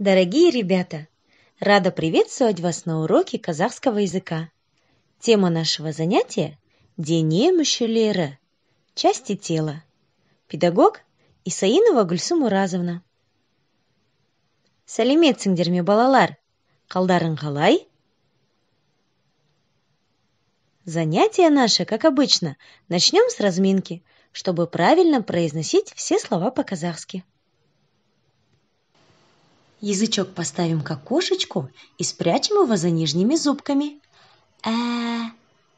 Дорогие ребята, рада приветствовать вас на уроке казахского языка. Тема нашего занятия – Дене части тела. Педагог Исаинова Гульсу Муразовна. сәлеметсіңдер балалар қалдарың қалай занятие наше как обычно начнем с разминки чтобы правильно произносить все слова по казахски Язычок поставим к окошечку и спрячем его за нижними зубками. Э,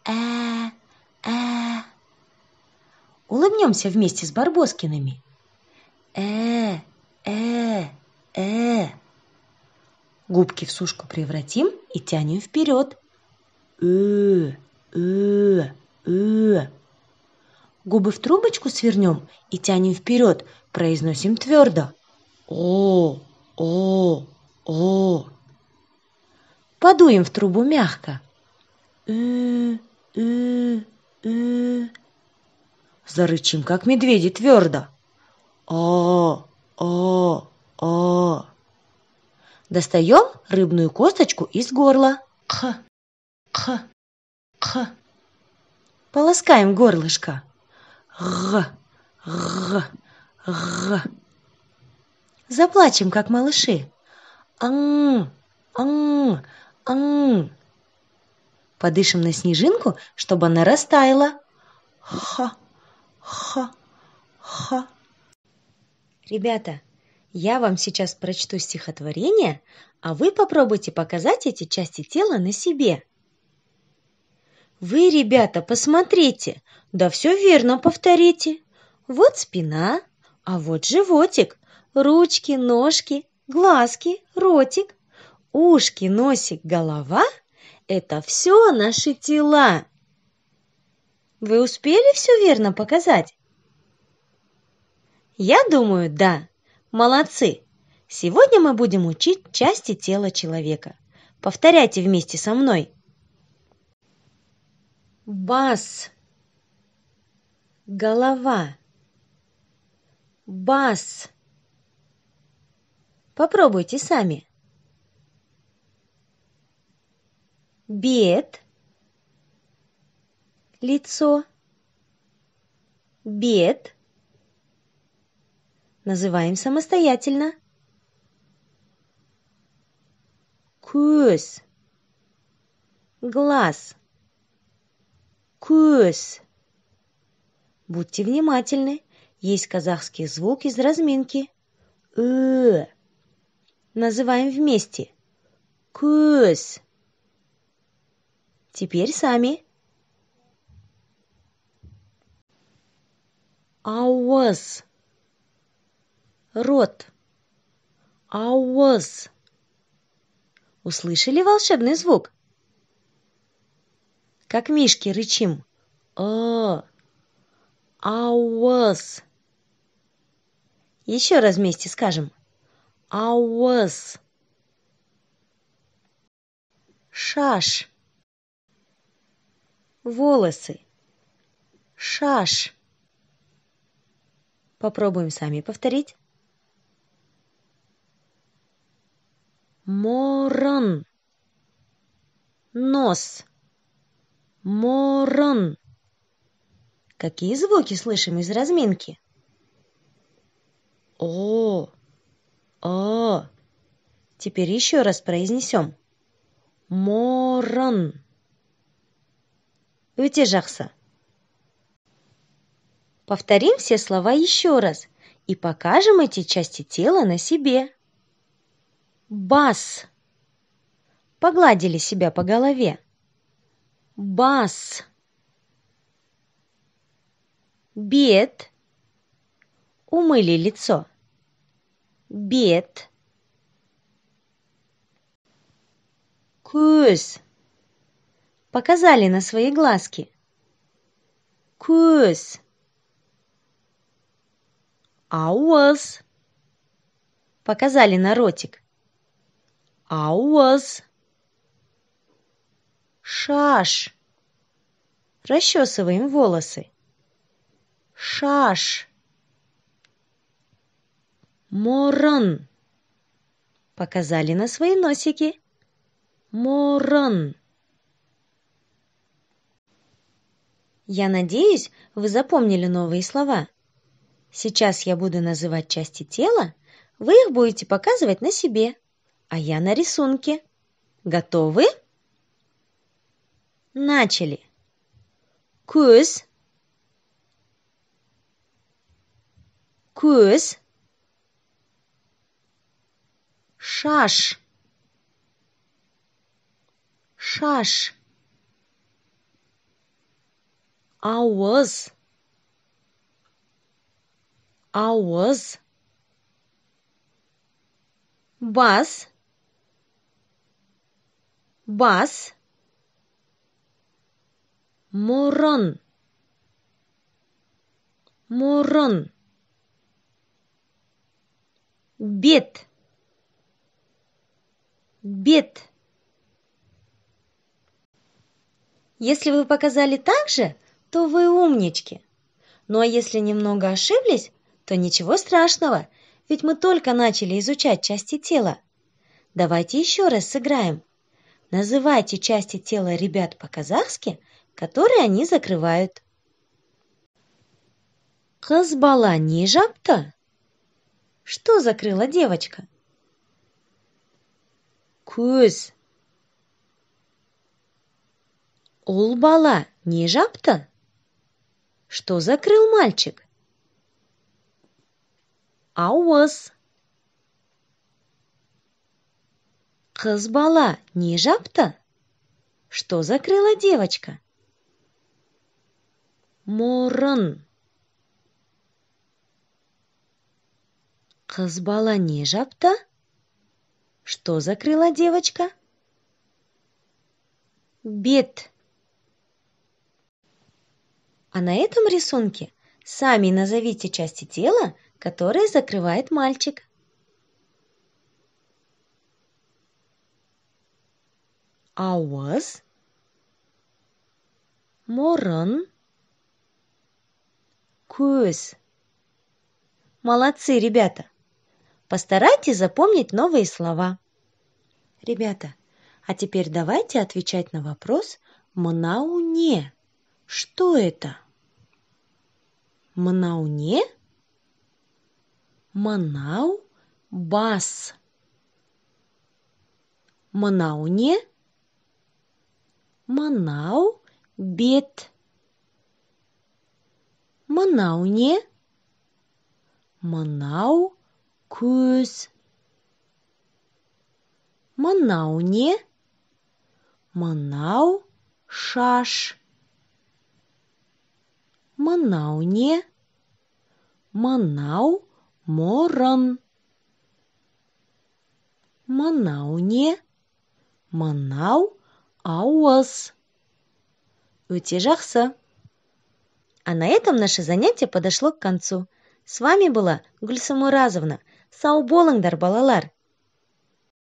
э, э. Улыбнемся вместе с Барбоскиными. Э, э, э. Губки в сушку превратим и тянем вперед. Э, э, э. Губы в трубочку свернем и тянем вперед, произносим твердо. О, о, о. Подуем в трубу мягко. э, э, э, Зарычим, как медведи, твердо. О, о, о. Достаем рыбную косточку из горла. Х, х, х. Полоскаем горлышко. р, р, р. Заплачем, как малыши. Ам, ам, ам. Подышим на снежинку, чтобы она растаяла. Ха, ха, ха. Ребята, я вам сейчас прочту стихотворение, а вы попробуйте показать эти части тела на себе. Вы, ребята, посмотрите, да все верно повторите. Вот спина, а вот животик, ручки, ножки, глазки, ротик, ушки, носик, голова – это все наши тела. Вы успели все верно показать? Я думаю, да. Молодцы! Сегодня мы будем учить части тела человека. Повторяйте вместе со мной. Бас. Голова. Бас. Попробуйте сами. Бед. Лицо. Бед. Называем самостоятельно. Кус. Глаз. Кус. Будьте внимательны. Есть казахский звук из разминки. Э. Называем вместе. Кус. Теперь сами. Ауаз. Рот. Ауаз. Услышали волшебный звук? Как мишки рычим. О. Ауаз. Еще раз вместе скажем ауыз шаш волосы шаш попробуем сами повторить морон нос морон какие звуки слышим из разминки о о. Теперь еще раз произнесем. Морон. Өте жақсы. Повторим все слова еще раз и покажем эти части тела на себе. Бас. Погладили себя по голове. Бас. Бед. Умыли лицо бет Кус. показали на свои глазки көз ауыз показали на ротик ауыз шаш расчесываем волосы шаш Морон. Показали на свои носики. Морон. Я надеюсь, вы запомнили новые слова. Сейчас я буду называть части тела, вы их будете показывать на себе, а я на рисунке. Готовы? Начали. Кус. Кус. шаш шаш ауыз ауыз бас бас мұрын мұрын бет бед. Если вы показали так же, то вы умнички. Ну а если немного ошиблись, то ничего страшного, ведь мы только начали изучать части тела. Давайте еще раз сыграем. Называйте части тела ребят по-казахски, которые они закрывают. Казбала не жапта? Что закрыла девочка? көз Ол бала не жапты? Что закрыл мальчик? Ауыз. Қыз бала не жапты? Что закрыла девочка? Мұрын. Қыз бала не жапты? Что закрыла девочка? Бит. А на этом рисунке сами назовите части тела, которые закрывает мальчик. Ауаз, морон, көз. Молодцы, ребята! Постарайтесь запомнить новые слова. Ребята, а теперь давайте отвечать на вопрос «мнауне». Что это? Мнауне? Манау бас. Манауне? Манау бет. Манауне? Манау көз мынау не мынау шаш мынау не мынау мұрын мынау не мынау ауыз өте жақсы а на этом наше занятие подошло к концу. С вами была Гульсум Уразовна – сау болыңдар балалар